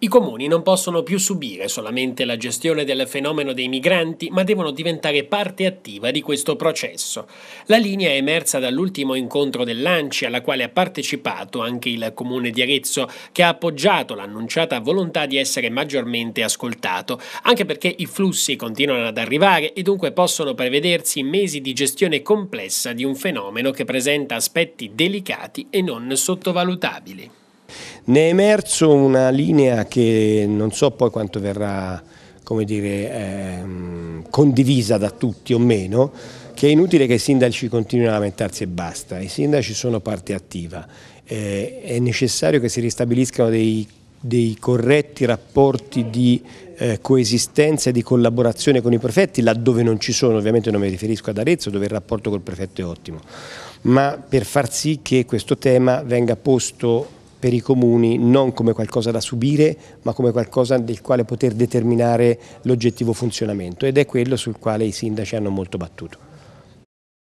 I comuni non possono più subire solamente la gestione del fenomeno dei migranti, ma devono diventare parte attiva di questo processo. La linea è emersa dall'ultimo incontro dell'ANCI alla quale ha partecipato anche il comune di Arezzo, che ha appoggiato l'annunciata volontà di essere maggiormente ascoltato, anche perché i flussi continuano ad arrivare e dunque possono prevedersi mesi di gestione complessa di un fenomeno che presenta aspetti delicati e non sottovalutabili. Ne è emerso una linea che non so poi quanto verrà come dire, ehm, condivisa da tutti o meno, che è inutile che i sindaci continuino a lamentarsi e basta. I sindaci sono parte attiva. Eh, è necessario che si ristabiliscano dei, dei corretti rapporti di eh, coesistenza e di collaborazione con i prefetti, laddove non ci sono, ovviamente non mi riferisco ad Arezzo, dove il rapporto col prefetto è ottimo, ma per far sì che questo tema venga posto per i comuni non come qualcosa da subire ma come qualcosa del quale poter determinare l'oggettivo funzionamento ed è quello sul quale i sindaci hanno molto battuto.